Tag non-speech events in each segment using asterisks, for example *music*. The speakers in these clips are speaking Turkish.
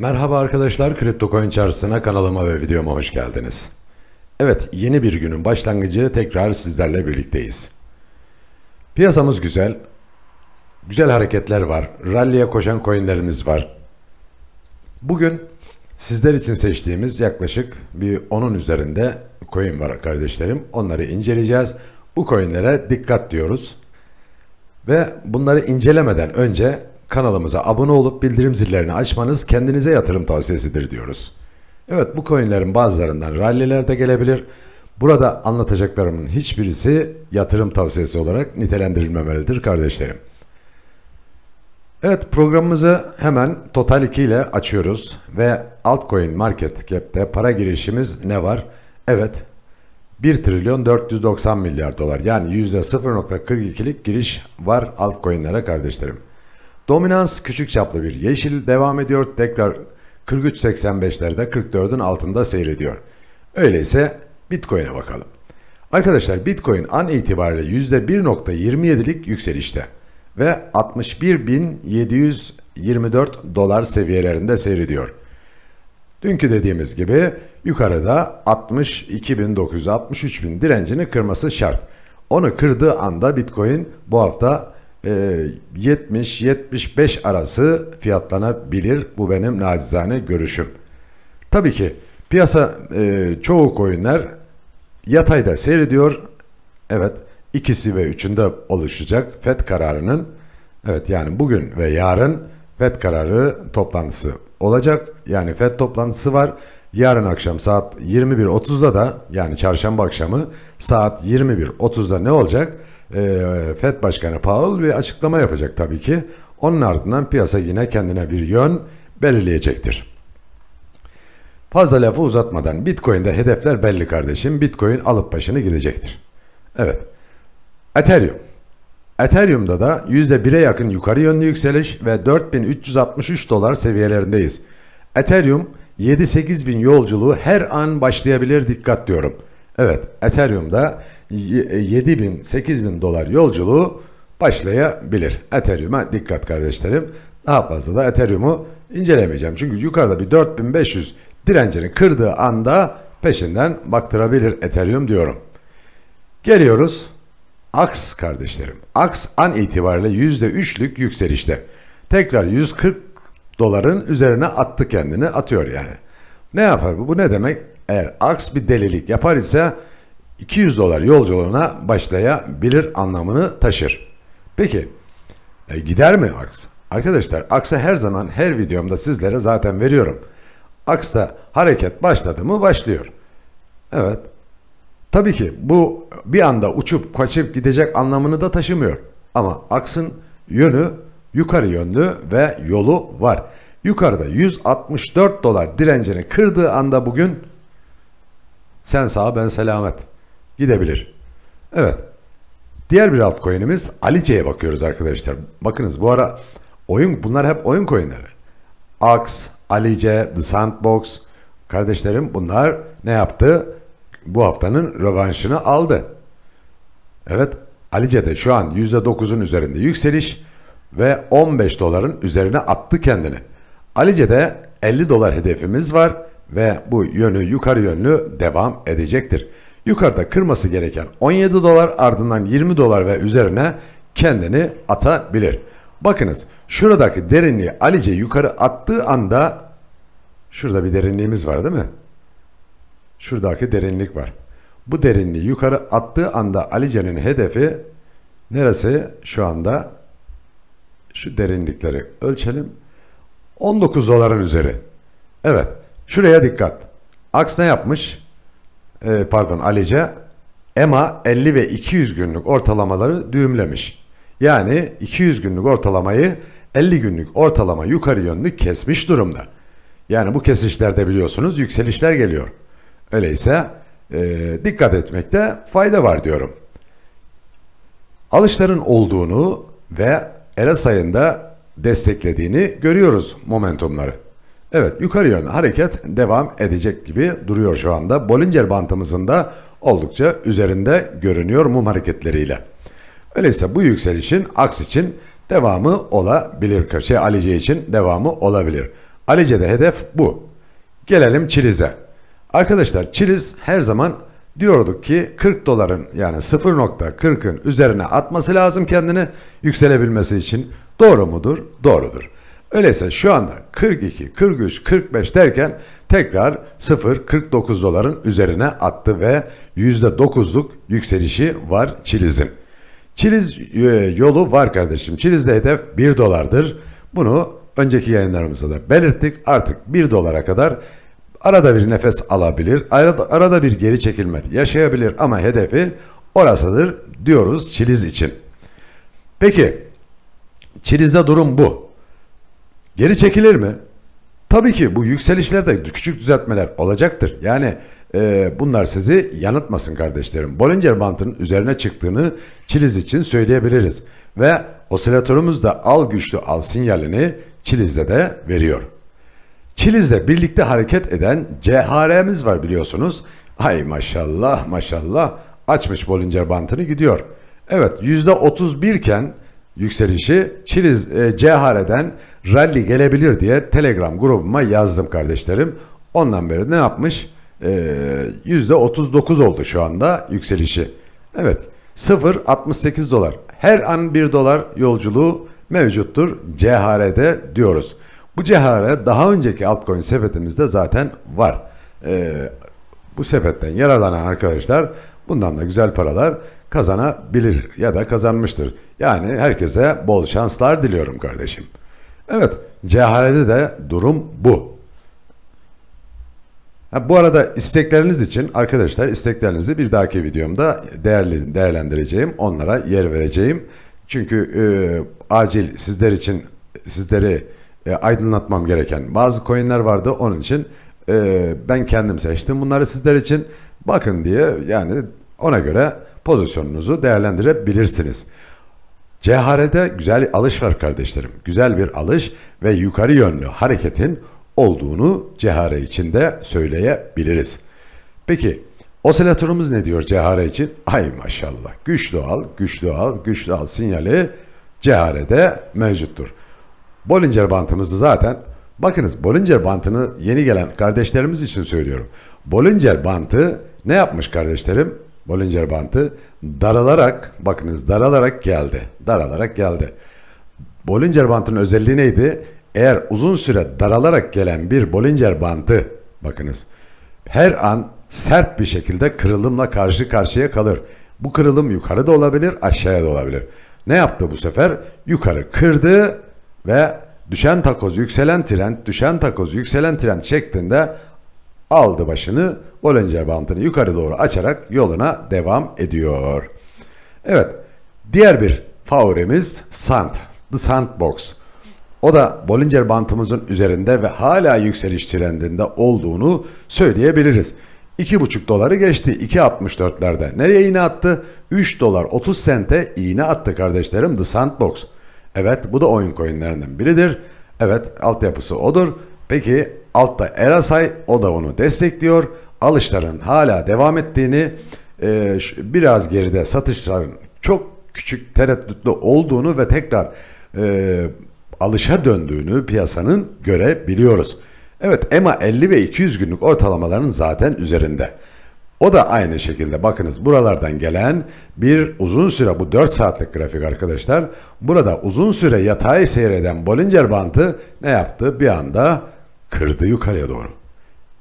Merhaba arkadaşlar, CryptoCoin çarşısına kanalıma ve videoma hoş geldiniz. Evet, yeni bir günün başlangıcı tekrar sizlerle birlikteyiz. Piyasamız güzel, güzel hareketler var, rally'e koşan coinlerimiz var. Bugün sizler için seçtiğimiz yaklaşık bir 10'un üzerinde coin var kardeşlerim. Onları inceleyeceğiz. Bu coinlere dikkat diyoruz. Ve bunları incelemeden önce Kanalımıza abone olup bildirim zillerini açmanız kendinize yatırım tavsiyesidir diyoruz. Evet bu coinlerin bazılarından rallyler de gelebilir. Burada anlatacaklarımın hiçbirisi yatırım tavsiyesi olarak nitelendirilmemelidir kardeşlerim. Evet programımızı hemen Total 2 ile açıyoruz ve altcoin market cap'te para girişimiz ne var? Evet 1 trilyon 490 milyar dolar yani %0.42'lik giriş var altcoin'lere kardeşlerim. Dominans küçük çaplı bir yeşil devam ediyor. Tekrar 43.85'lerde 44'ün altında seyrediyor. Öyleyse Bitcoin'e bakalım. Arkadaşlar Bitcoin an itibariyle %1.27'lik yükselişte ve 61.724 dolar seviyelerinde seyrediyor. Dünkü dediğimiz gibi yukarıda 62.963.000 direncini kırması şart. Onu kırdığı anda Bitcoin bu hafta 70-75 ee, arası fiyatlanabilir. Bu benim nacizane görüşüm. Tabii ki piyasa e, çoğu coinler yatayda seyrediyor. Evet ikisi ve üçünde oluşacak FED kararının evet yani bugün ve yarın FED kararı toplantısı olacak. Yani FED toplantısı var. Yarın akşam saat 21.30'da da yani çarşamba akşamı saat 21.30'da ne olacak? Ee, e, FED Başkanı Powell bir açıklama yapacak tabii ki. Onun ardından piyasa yine kendine bir yön belirleyecektir. Fazla lafı uzatmadan Bitcoin'de hedefler belli kardeşim. Bitcoin alıp başını gidecektir. Evet. Ethereum. Ethereum'da da %1'e yakın yukarı yönlü yükseliş ve 4363 dolar seviyelerindeyiz. Ethereum 7-8 bin yolculuğu her an başlayabilir dikkat diyorum.'' Evet, Ethereum'da 7 e, bin, 8 bin dolar yolculuğu başlayabilir. Ethereum'a dikkat kardeşlerim. Daha fazla da Ethereum'u incelemeyeceğim. Çünkü yukarıda bir 4500 direncini kırdığı anda peşinden baktırabilir Ethereum diyorum. Geliyoruz AX kardeşlerim. AX an itibariyle %3'lük yükselişte. Tekrar 140 doların üzerine attı kendini atıyor yani. Ne yapar bu? Bu ne demek? Eğer aks bir delilik yapar ise 200 dolar yolculuğuna başlayabilir anlamını taşır. Peki e, gider mi aks? Arkadaşlar aksa her zaman her videomda sizlere zaten veriyorum. Aksa hareket başladı mı başlıyor. Evet. Tabii ki bu bir anda uçup kaçıp gidecek anlamını da taşımıyor. Ama aksın yönü yukarı yönlü ve yolu var. Yukarıda 164 dolar direncini kırdığı anda bugün sen sağ ben selamet. Gidebilir. Evet. Diğer bir altcoin'imiz Alice'ye bakıyoruz arkadaşlar. Bakınız bu ara oyun bunlar hep oyun coin'leri. Ax, Alice, The Sandbox kardeşlerim bunlar ne yaptı? Bu haftanın rövanşını aldı. Evet Alice de şu an %9'un üzerinde yükseliş ve 15 doların üzerine attı kendini. Alice'de 50 dolar hedefimiz var ve bu yönü yukarı yönlü devam edecektir. Yukarıda kırması gereken 17 dolar ardından 20 dolar ve üzerine kendini atabilir. Bakınız şuradaki derinliği Alice yukarı attığı anda şurada bir derinliğimiz var değil mi? Şuradaki derinlik var. Bu derinliği yukarı attığı anda Alice'nin hedefi neresi şu anda? Şu derinlikleri ölçelim. 19 doların üzeri. Evet Şuraya dikkat. Aks ne yapmış? Ee, pardon Alice. EMA 50 ve 200 günlük ortalamaları düğümlemiş. Yani 200 günlük ortalamayı 50 günlük ortalama yukarı yönlü kesmiş durumda. Yani bu kesişlerde biliyorsunuz yükselişler geliyor. Öyleyse e, dikkat etmekte fayda var diyorum. Alışların olduğunu ve Erasay'ın da desteklediğini görüyoruz momentumları. Evet yukarı yönlü hareket devam edecek gibi duruyor şu anda. Bollinger bantımızın da oldukça üzerinde görünüyor mum hareketleriyle. Öyleyse bu yükselişin aks için devamı olabilir. Şey Alice için devamı olabilir. Alice'de hedef bu. Gelelim Çiliz'e. Arkadaşlar Çiliz her zaman diyorduk ki 40 doların yani 0.40'ın üzerine atması lazım kendini yükselebilmesi için. Doğru mudur? Doğrudur. Öyleyse şu anda 42, 43, 45 derken tekrar 0, 49 doların üzerine attı ve %9'luk yükselişi var Çiliz'in. Çiliz e, yolu var kardeşim. Çiliz'de hedef 1 dolardır. Bunu önceki yayınlarımızda da belirttik. Artık 1 dolara kadar arada bir nefes alabilir, arada, arada bir geri çekilme yaşayabilir ama hedefi orasıdır diyoruz Çiliz için. Peki Çiliz'de durum bu. Geri çekilir mi? Tabii ki bu yükselişlerde küçük düzeltmeler olacaktır. Yani e, bunlar sizi yanıltmasın kardeşlerim. Bollinger Bandının üzerine çıktığını Çiliz için söyleyebiliriz. Ve osilatörümüz de al güçlü al sinyalini Çiliz'de de veriyor. Çiliz'de birlikte hareket eden CHR'miz var biliyorsunuz. Ay maşallah maşallah açmış Bollinger Bandını gidiyor. Evet %31 iken yükselişi Çiliz e, Cehare'den rally gelebilir diye Telegram grubuma yazdım kardeşlerim. Ondan beri ne yapmış? E, %39 oldu şu anda yükselişi. Evet 0.68 dolar. Her an 1 dolar yolculuğu mevcuttur CHR'de diyoruz. Bu CHR daha önceki altcoin sepetimizde zaten var. E, bu sepetten yararlanan arkadaşlar bundan da güzel paralar kazanabilir ya da kazanmıştır. Yani herkese bol şanslar diliyorum kardeşim. Evet, cehalede de durum bu. Ha, bu arada istekleriniz için arkadaşlar isteklerinizi bir dahaki videomda değerli değerlendireceğim. Onlara yer vereceğim. Çünkü e, acil sizler için sizleri e, aydınlatmam gereken bazı coinler vardı. Onun için e, ben kendim seçtim bunları sizler için. Bakın diye yani ona göre pozisyonunuzu değerlendirebilirsiniz. CHR'de güzel alış var kardeşlerim. Güzel bir alış ve yukarı yönlü hareketin olduğunu CHR için de söyleyebiliriz. Peki Osilatörümüz ne diyor CHR için? Ay maşallah. Güçlü al, güçlü al, güçlü al sinyali CHR'de mevcuttur. Bollinger bantımızı zaten bakınız Bollinger bantını yeni gelen kardeşlerimiz için söylüyorum. Bollinger bantı ne yapmış kardeşlerim? Bollinger bantı daralarak bakınız daralarak geldi. Daralarak geldi. Bollinger bantının özelliği neydi? Eğer uzun süre daralarak gelen bir Bollinger bandı bakınız her an sert bir şekilde kırılımla karşı karşıya kalır. Bu kırılım yukarı da olabilir, aşağıya da olabilir. Ne yaptı bu sefer? Yukarı kırdı ve düşen takoz, yükselen trend, düşen takoz, yükselen trend şeklinde aldı başını Bollinger bantını yukarı doğru açarak yoluna devam ediyor. Evet diğer bir favorimiz sand. The Sandbox. O da Bollinger bantımızın üzerinde ve hala yükseliş trendinde olduğunu söyleyebiliriz. 2,5 doları geçti 2.64'lerde. Nereye iğne attı? 3 dolar 30 sente iğne attı kardeşlerim The Sandbox. Evet bu da oyun coinlerinden biridir. Evet altyapısı odur. Peki altta Erasay o da onu destekliyor. Alışların hala devam ettiğini e, biraz geride satışların çok küçük tereddütlü olduğunu ve tekrar e, alışa döndüğünü piyasanın görebiliyoruz. Evet EMA 50 ve 200 günlük ortalamaların zaten üzerinde. O da aynı şekilde bakınız buralardan gelen bir uzun süre bu 4 saatlik grafik arkadaşlar. Burada uzun süre yatay seyreden Bollinger bantı ne yaptı? Bir anda kırdı yukarıya doğru.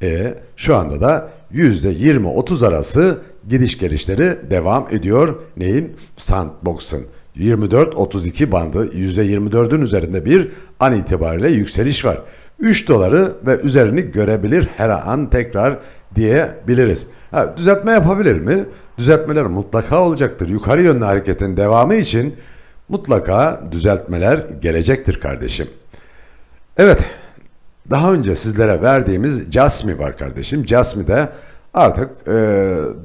E şu anda da %20-30 arası gidiş gelişleri devam ediyor. Neyin? Sandbox'ın. 24-32 bandı %24'ün üzerinde bir an itibariyle yükseliş var. 3 doları ve üzerini görebilir her an tekrar diyebiliriz. Ha, düzeltme yapabilir mi? Düzeltmeler mutlaka olacaktır. Yukarı yönlü hareketin devamı için mutlaka düzeltmeler gelecektir kardeşim. Evet daha önce sizlere verdiğimiz Jasmi var kardeşim. Jasmi de artık e,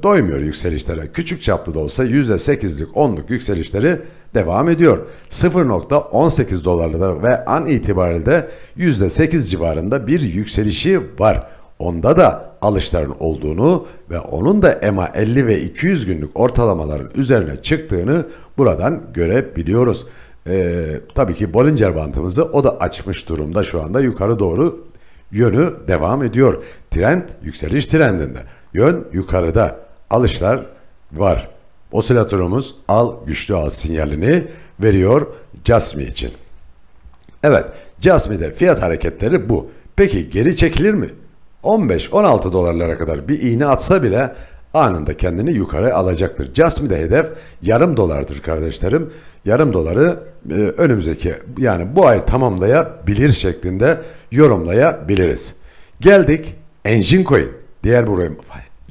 doymuyor yükselişlere. Küçük çaplı da olsa %8'lik 10'luk yükselişleri devam ediyor. 0.18 dolarda ve an itibariyle de %8 civarında bir yükselişi var. Onda da alışların olduğunu ve onun da EMA 50 ve 200 günlük ortalamaların üzerine çıktığını buradan görebiliyoruz e, tabii ki Bollinger bantımızı o da açmış durumda şu anda yukarı doğru yönü devam ediyor. Trend yükseliş trendinde. Yön yukarıda. Alışlar var. Osilatörümüz al güçlü al sinyalini veriyor Jasmi için. Evet Jasmi'de fiyat hareketleri bu. Peki geri çekilir mi? 15-16 dolarlara kadar bir iğne atsa bile anında kendini yukarı alacaktır. Casmi de hedef yarım dolardır kardeşlerim. Yarım doları e, önümüzdeki yani bu ay tamamlayabilir şeklinde yorumlayabiliriz. Geldik Engine Coin. Diğer buraya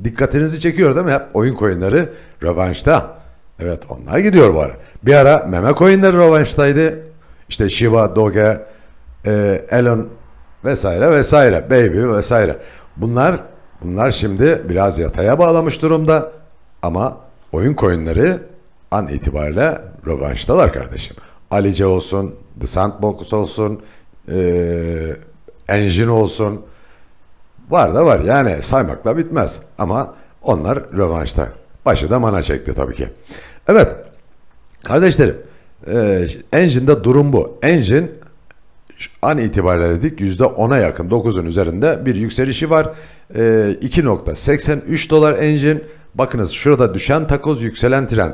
dikkatinizi çekiyor değil mi? Hep oyun coinleri revanşta. Evet onlar gidiyor var. Bir ara meme coinleri revanştaydı. İşte Shiba, Doge, e, Elon vesaire vesaire, Baby vesaire. Bunlar Bunlar şimdi biraz yataya bağlamış durumda ama oyun koyunları an itibariyle rövanştalar kardeşim. Alice olsun, The Sandbox olsun, ee, Engine olsun. Var da var yani saymakla bitmez ama onlar rövanşta. Başı da mana çekti tabii ki. Evet kardeşlerim e, Engine'de durum bu. Engine an itibariyle dedik %10'a yakın 9'un üzerinde bir yükselişi var. E, ee, 2.83 dolar engine. Bakınız şurada düşen takoz yükselen trend.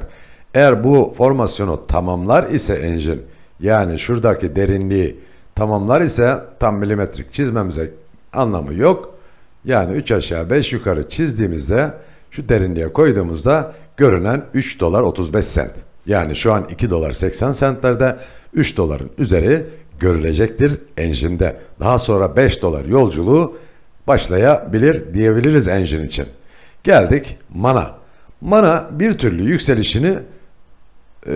Eğer bu formasyonu tamamlar ise engine yani şuradaki derinliği tamamlar ise tam milimetrik çizmemize anlamı yok. Yani 3 aşağı 5 yukarı çizdiğimizde şu derinliğe koyduğumuzda görünen 3 dolar 35 sent. Yani şu an 2 dolar 80 sentlerde 3 doların üzeri görülecektir enjinde. Daha sonra 5 dolar yolculuğu başlayabilir diyebiliriz enjin için. Geldik mana. Mana bir türlü yükselişini e,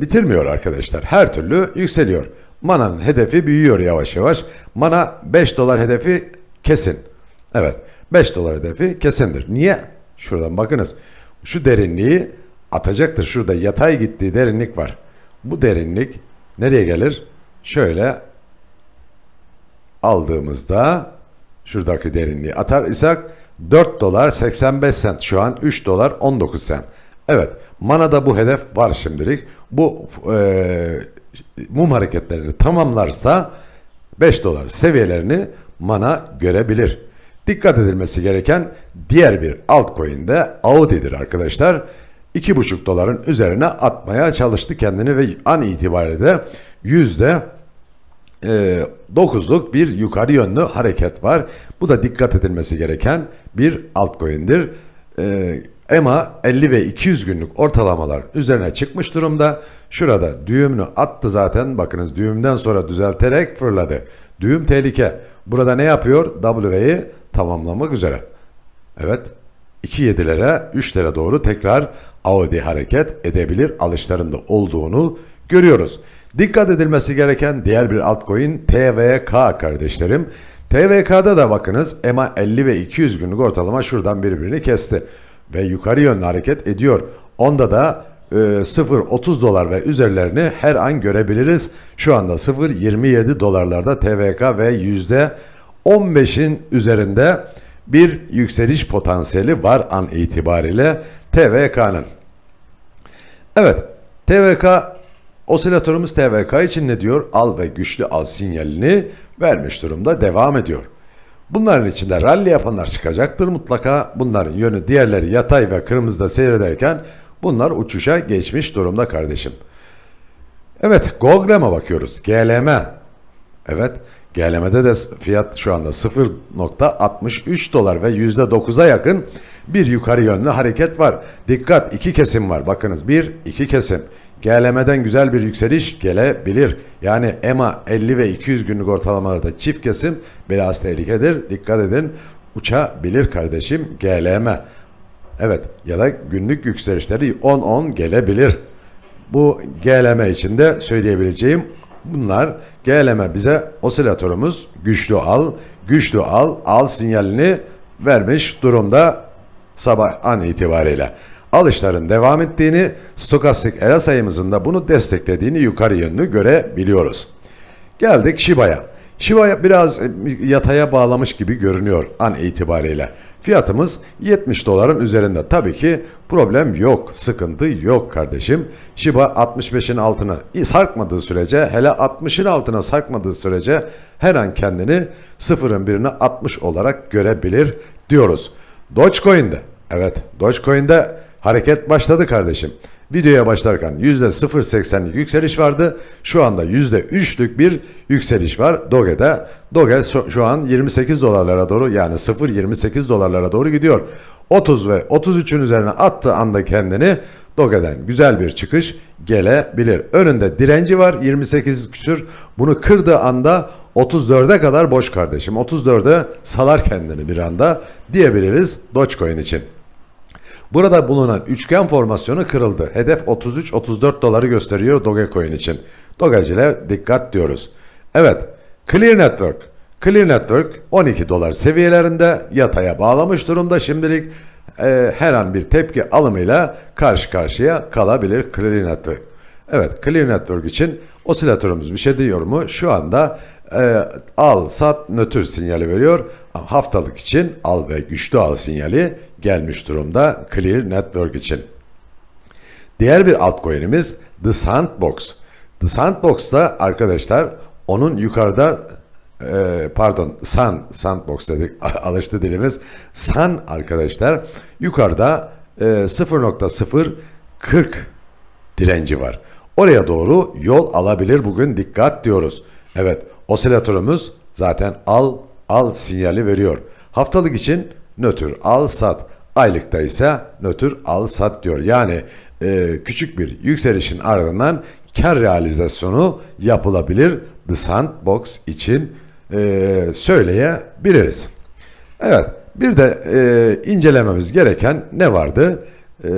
bitirmiyor arkadaşlar. Her türlü yükseliyor. Mana'nın hedefi büyüyor yavaş yavaş. Mana 5 dolar hedefi kesin. Evet 5 dolar hedefi kesindir. Niye? Şuradan bakınız. Şu derinliği atacaktır. Şurada yatay gittiği derinlik var. Bu derinlik nereye gelir? şöyle aldığımızda şuradaki derinliği atar isek 4 dolar 85 sent şu an 3 dolar 19 sent. Evet manada bu hedef var şimdilik. Bu e, mum hareketlerini tamamlarsa 5 dolar seviyelerini mana görebilir. Dikkat edilmesi gereken diğer bir altcoin de Audi'dir arkadaşlar. 2,5 doların üzerine atmaya çalıştı kendini ve an itibariyle de yüzde e, 9'luk bir yukarı yönlü hareket var. Bu da dikkat edilmesi gereken bir altcoin'dir. E, EMA 50 ve 200 günlük ortalamalar üzerine çıkmış durumda. Şurada düğümünü attı zaten. Bakınız düğümden sonra düzelterek fırladı. Düğüm tehlike. Burada ne yapıyor? W'yi tamamlamak üzere. Evet. 2.7'lere 3'lere doğru tekrar AOD hareket edebilir alışlarında olduğunu görüyoruz. Dikkat edilmesi gereken diğer bir altcoin TVK kardeşlerim. TVK'da da bakınız EMA 50 ve 200 günlük ortalama şuradan birbirini kesti ve yukarı yönlü hareket ediyor. Onda da 0.30 e, dolar ve üzerlerini her an görebiliriz. Şu anda 0.27 dolarlarda TVK ve %15'in üzerinde bir yükseliş potansiyeli var an itibariyle TVK'nın. Evet, TVK Osilatörümüz TVK için ne diyor? Al ve güçlü al sinyalini vermiş durumda devam ediyor. Bunların içinde rally yapanlar çıkacaktır mutlaka. Bunların yönü diğerleri yatay ve kırmızıda seyrederken bunlar uçuşa geçmiş durumda kardeşim. Evet Golgram'a bakıyoruz. GLM. Evet GLM'de de fiyat şu anda 0.63 dolar ve %9'a yakın bir yukarı yönlü hareket var. Dikkat iki kesim var. Bakınız bir iki kesim. GLM'den güzel bir yükseliş gelebilir. Yani EMA 50 ve 200 günlük ortalamalarda çift kesim biraz tehlikedir. Dikkat edin uçabilir kardeşim GLM. Evet ya da günlük yükselişleri 10-10 gelebilir. Bu GLM için de söyleyebileceğim bunlar GLM bize osilatörümüz güçlü al, güçlü al, al sinyalini vermiş durumda sabah an itibariyle alışların devam ettiğini, stokastik era sayımızın da bunu desteklediğini yukarı yönlü görebiliyoruz. Geldik Shiba'ya. Shibaya biraz e, yataya bağlamış gibi görünüyor an itibariyle. Fiyatımız 70 doların üzerinde. Tabii ki problem yok, sıkıntı yok kardeşim. Shiba 65'in altına sarkmadığı sürece, hele 60'ın altına sarkmadığı sürece her an kendini sıfırın birine 60 olarak görebilir diyoruz. Dogecoin'de, evet Dogecoin'de Hareket başladı kardeşim. Videoya başlarken %0.80'lik yükseliş vardı. Şu anda %3'lük bir yükseliş var Doge'de. Doge şu an 28 dolarlara doğru yani 0.28 dolarlara doğru gidiyor. 30 ve 33'ün üzerine attığı anda kendini Doge'den güzel bir çıkış gelebilir. Önünde direnci var 28 küsür. Bunu kırdığı anda 34'e kadar boş kardeşim. 34'e salar kendini bir anda diyebiliriz Dogecoin için. Burada bulunan üçgen formasyonu kırıldı. Hedef 33-34 doları gösteriyor Dogecoin için. Dogecilere dikkat diyoruz. Evet, Clear Network. Clear Network 12 dolar seviyelerinde yataya bağlamış durumda şimdilik. E, her an bir tepki alımıyla karşı karşıya kalabilir Clear Network. Evet, Clear Network için osilatörümüz bir şey diyor mu? Şu anda e, al, sat, nötr sinyali veriyor. Haftalık için al ve güçlü al sinyali, gelmiş durumda Clear Network için. Diğer bir altcoin'imiz The Sandbox. The Sandbox da arkadaşlar onun yukarıda e, pardon Sun Sandbox dedik *laughs* alıştı dilimiz. Sun arkadaşlar yukarıda 0.040 e, direnci var. Oraya doğru yol alabilir bugün dikkat diyoruz. Evet osilatörümüz zaten al al sinyali veriyor. Haftalık için nötr al sat. Aylıkta ise nötr al sat diyor. Yani e, küçük bir yükselişin ardından kar realizasyonu yapılabilir The Sandbox için e, söyleyebiliriz. Evet bir de e, incelememiz gereken ne vardı? E,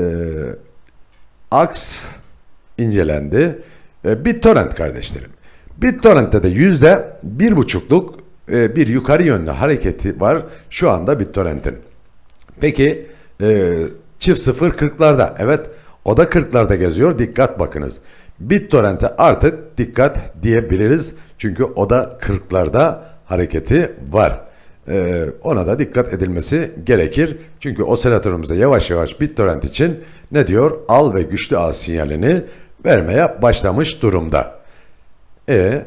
aks incelendi. E, BitTorrent kardeşlerim. BitTorrent'te de yüzde bir buçukluk e, bir yukarı yönlü hareketi var şu anda BitTorrent'in. Peki e, çift sıfır 40'larda evet o da 40'larda geziyor dikkat bakınız. BitTorrent'e artık dikkat diyebiliriz çünkü o da 40'larda hareketi var. Ee, ona da dikkat edilmesi gerekir. Çünkü oscilatörümüzde yavaş yavaş BitTorrent için ne diyor? Al ve güçlü al sinyalini vermeye başlamış durumda. E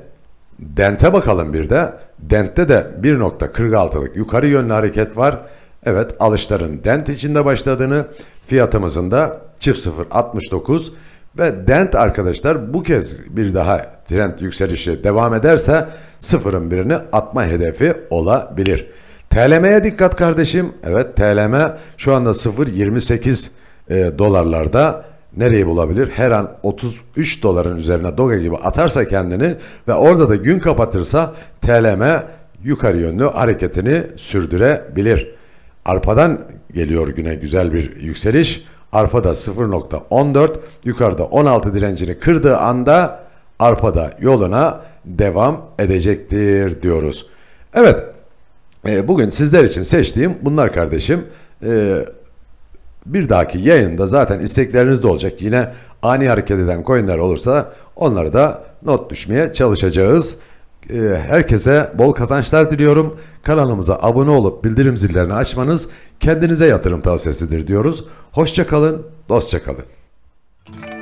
Dente bakalım bir de. Dente de 1.46'lık yukarı yönlü hareket var. Evet alışların dent içinde başladığını fiyatımızın da çift 0.69 ve dent arkadaşlar bu kez bir daha trend yükselişi devam ederse sıfırın birini atma hedefi olabilir. TLM'ye dikkat kardeşim. Evet TLM şu anda 0.28 e, dolarlarda nereyi bulabilir? Her an 33 doların üzerine doge gibi atarsa kendini ve orada da gün kapatırsa TLM yukarı yönlü hareketini sürdürebilir. Arpadan geliyor güne güzel bir yükseliş. Arpa da 0.14 yukarıda 16 direncini kırdığı anda Arpa da yoluna devam edecektir diyoruz. Evet e, bugün sizler için seçtiğim bunlar kardeşim. E, bir dahaki yayında zaten istekleriniz de olacak. Yine ani hareket eden coinler olursa onları da not düşmeye çalışacağız. Ee, herkese bol kazançlar diliyorum. Kanalımıza abone olup bildirim zillerini açmanız kendinize yatırım tavsiyesidir diyoruz. Hoşçakalın, dostçakalın. kalın.